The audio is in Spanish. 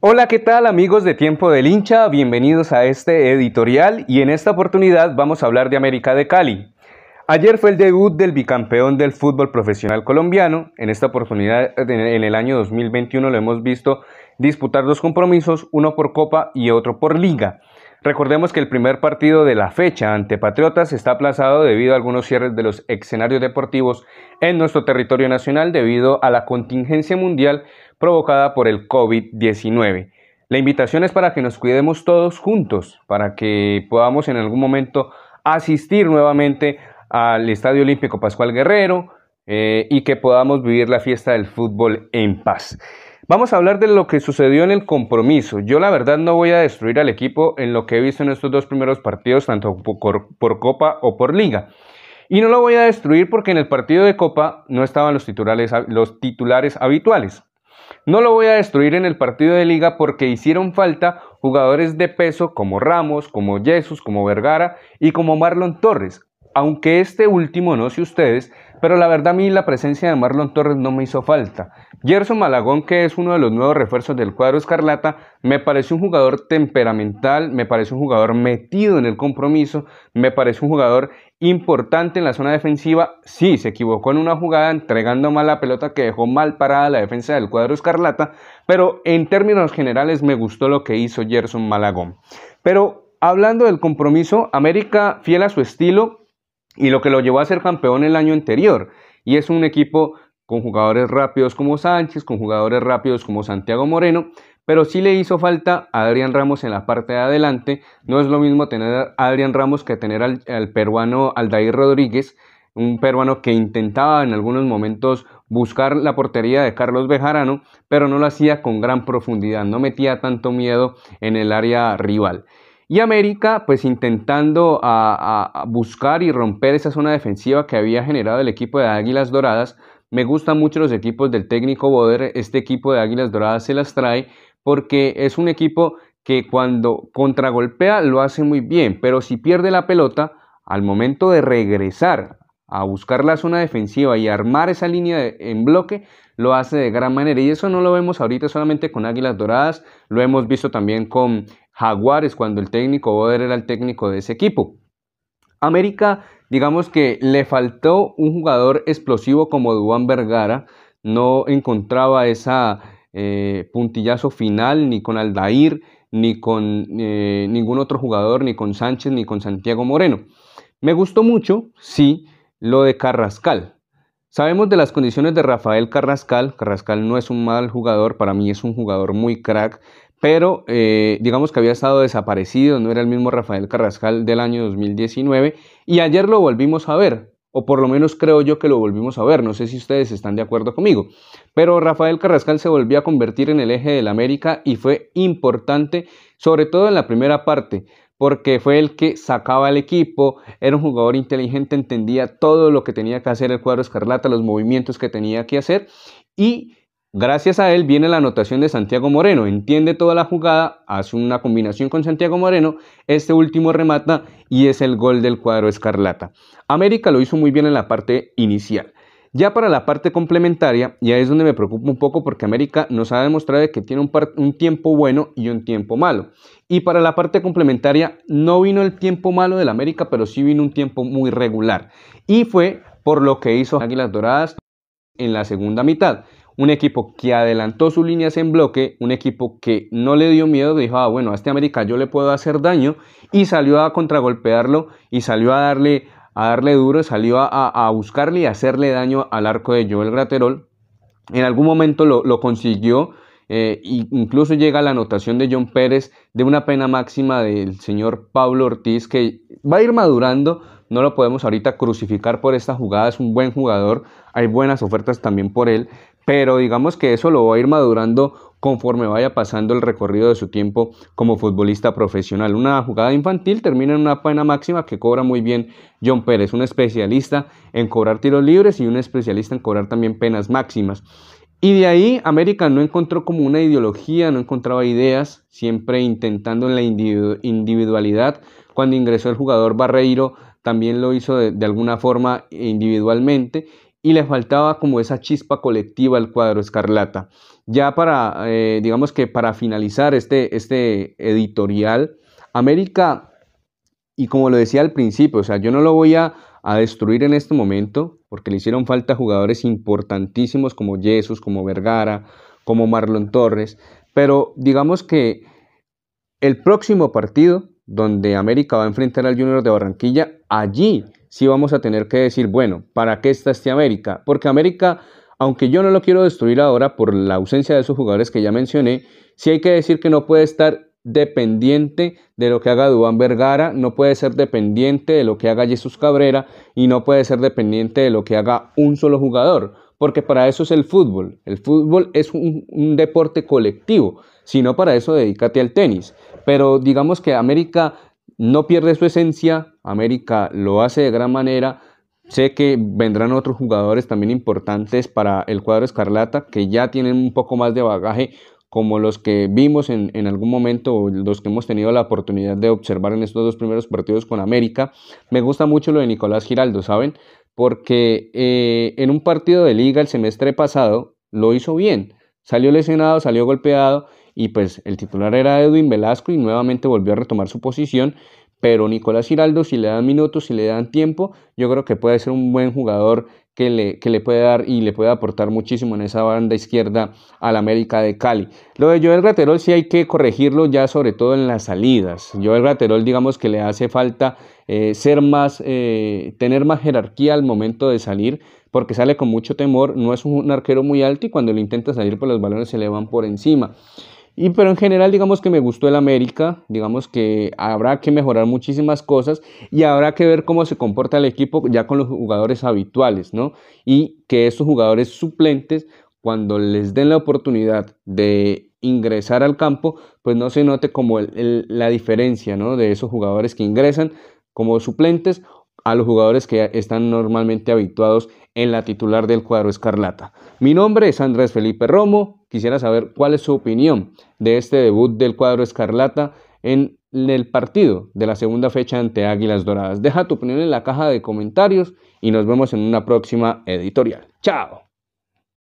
Hola, ¿qué tal amigos de Tiempo del Hincha? Bienvenidos a este editorial y en esta oportunidad vamos a hablar de América de Cali. Ayer fue el debut del bicampeón del fútbol profesional colombiano. En esta oportunidad, en el año 2021, lo hemos visto disputar dos compromisos, uno por Copa y otro por Liga. Recordemos que el primer partido de la fecha ante Patriotas está aplazado debido a algunos cierres de los escenarios deportivos en nuestro territorio nacional debido a la contingencia mundial provocada por el COVID-19. La invitación es para que nos cuidemos todos juntos, para que podamos en algún momento asistir nuevamente al Estadio Olímpico Pascual Guerrero eh, y que podamos vivir la fiesta del fútbol en paz. Vamos a hablar de lo que sucedió en el compromiso. Yo la verdad no voy a destruir al equipo en lo que he visto en estos dos primeros partidos, tanto por, Copa o por Liga. Y no lo voy a destruir porque en el partido de Copa no estaban los titulares, los titulares habituales. No lo voy a destruir en el partido de liga porque hicieron falta jugadores de peso como Ramos, como Jesús, como Vergara y como Marlon Torres aunque este último no sé ustedes, pero la verdad a mí la presencia de Marlon Torres no me hizo falta. Gerson Malagón, que es uno de los nuevos refuerzos del cuadro escarlata, me parece un jugador temperamental, me parece un jugador metido en el compromiso, me parece un jugador importante en la zona defensiva. Sí, se equivocó en una jugada entregando mal la pelota que dejó mal parada la defensa del cuadro escarlata, pero en términos generales me gustó lo que hizo Gerson Malagón. Pero hablando del compromiso, América, fiel a su estilo, y lo que lo llevó a ser campeón el año anterior. Y es un equipo con jugadores rápidos como Sánchez, con jugadores rápidos como Santiago Moreno, pero sí le hizo falta Adrián Ramos en la parte de adelante. No es lo mismo tener Adrián Ramos que tener al, al peruano Aldair Rodríguez, un peruano que intentaba en algunos momentos buscar la portería de Carlos Bejarano, pero no lo hacía con gran profundidad, no metía tanto miedo en el área rival. Y América, pues intentando buscar y romper esa zona defensiva que había generado el equipo de Águilas Doradas. Me gustan mucho los equipos del técnico Boder. Este equipo de Águilas Doradas se las trae porque es un equipo que cuando contragolpea lo hace muy bien, pero si pierde la pelota, al momento de regresar a buscar la zona defensiva y armar esa línea en bloque, lo hace de gran manera. Y eso no lo vemos ahorita solamente con Águilas Doradas, lo hemos visto también con Jaguares cuando el técnico Boder era el técnico de ese equipo. América, digamos que le faltó un jugador explosivo como Duan Vergara, no encontraba esa eh, puntillazo final ni con Aldair, ni con eh, ningún otro jugador, ni con Sánchez, ni con Santiago Moreno. Me gustó mucho, sí, lo de Carrascal. Sabemos de las condiciones de Rafael Carrascal. Carrascal no es un mal jugador, para mí es un jugador muy crack pero eh, digamos que había estado desaparecido, no era el mismo Rafael Carrascal del año 2019 y ayer lo volvimos a ver, o por lo menos creo yo que lo volvimos a ver, no sé si ustedes están de acuerdo conmigo, pero Rafael Carrascal se volvió a convertir en el eje del América y fue importante, sobre todo en la primera parte, porque fue el que sacaba al equipo, era un jugador inteligente, entendía todo lo que tenía que hacer el cuadro escarlata, los movimientos que tenía que hacer y Gracias a él viene la anotación de Santiago Moreno, entiende toda la jugada, hace una combinación con Santiago Moreno, este último remata y es el gol del cuadro escarlata. América lo hizo muy bien en la parte inicial. Ya para la parte complementaria, y ahí es donde me preocupa un poco porque América nos ha demostrado que tiene un, tiempo bueno y un tiempo malo. Y para la parte complementaria, no vino el tiempo malo del América, pero sí vino un tiempo muy regular. Y fue por lo que hizo Águilas Doradas en la segunda mitad un equipo que adelantó sus líneas en bloque, un equipo que no le dio miedo, dijo, ah, bueno, a este América yo le puedo hacer daño, y salió a contragolpearlo y salió a darle, a darle duro, salió a, buscarle y hacerle daño al arco de Joel Graterol. En algún momento lo, lo consiguió, eh, incluso llega la anotación de John Pérez de una pena máxima del señor Pablo Ortiz que va a ir madurando. No lo podemos ahorita crucificar por esta jugada, es un buen jugador, hay buenas ofertas también por él, pero digamos que eso lo va a ir madurando conforme vaya pasando el recorrido de su tiempo como futbolista profesional. Una jugada infantil termina en una pena máxima que cobra muy bien John Pérez, un especialista en cobrar tiros libres y un especialista en cobrar también penas máximas. Y de ahí América no encontró como una ideología, no encontraba ideas, siempre intentando en la individualidad. Cuando ingresó el jugador Barreiro, también lo hizo de, alguna forma individualmente y le faltaba como esa chispa colectiva al cuadro escarlata. Ya para, eh, digamos que para finalizar este, este editorial, América, y como lo decía al principio, o sea, yo no lo voy a, a destruir en este momento, porque le hicieron falta jugadores importantísimos como Jesús, como Vergara, como Marlon Torres, pero digamos que el próximo partido donde América va a enfrentar al Junior de Barranquilla, allí sí vamos a tener que decir, bueno, ¿para qué está este América? Porque América, aunque yo no lo quiero destruir ahora por la ausencia de esos jugadores que ya mencioné, sí hay que decir que no puede estar dependiente de lo que haga duan Vergara, no puede ser dependiente de lo que haga Jesús Cabrera y no puede ser dependiente de lo que haga un solo jugador, porque para eso es el fútbol. El fútbol es un, un deporte colectivo, si no para eso dedícate al tenis. Pero digamos que América no pierde su esencia, América lo hace de gran manera. Sé que vendrán otros jugadores también importantes para el cuadro Escarlata que ya tienen un poco más de bagaje como los que vimos en, algún momento o los que hemos tenido la oportunidad de observar en estos dos primeros partidos con América. Me gusta mucho lo de Nicolás Giraldo, ¿saben? Porque eh, en un partido de liga el semestre pasado lo hizo bien. Salió lesionado, salió golpeado y pues el titular era Edwin Velasco y nuevamente volvió a retomar su posición. Pero Nicolás Giraldo, si le dan minutos, si le dan tiempo, yo creo que puede ser un buen jugador que le, puede dar y le puede aportar muchísimo en esa banda izquierda al América de Cali. Lo de Joel Graterol sí hay que corregirlo ya sobre todo en las salidas. Joel Graterol digamos que le hace falta eh, ser más, eh, tener más jerarquía al momento de salir, porque sale con mucho temor, no es un arquero muy alto y cuando lo intenta salir por pues los balones se le van por encima. Y pero en general digamos que me gustó el América, digamos que habrá que mejorar muchísimas cosas y habrá que ver cómo se comporta el equipo ya con los jugadores habituales, ¿no? Y que esos jugadores suplentes, cuando les den la oportunidad de ingresar al campo, pues no se note como la diferencia, ¿no? De esos jugadores que ingresan como suplentes a los jugadores que están normalmente habituados en la titular del cuadro escarlata. Mi nombre es Andrés Felipe Romo, quisiera saber cuál es su opinión de este debut del cuadro escarlata en el partido de la segunda fecha ante Águilas Doradas. Deja tu opinión en la caja de comentarios y nos vemos en una próxima editorial. Chao.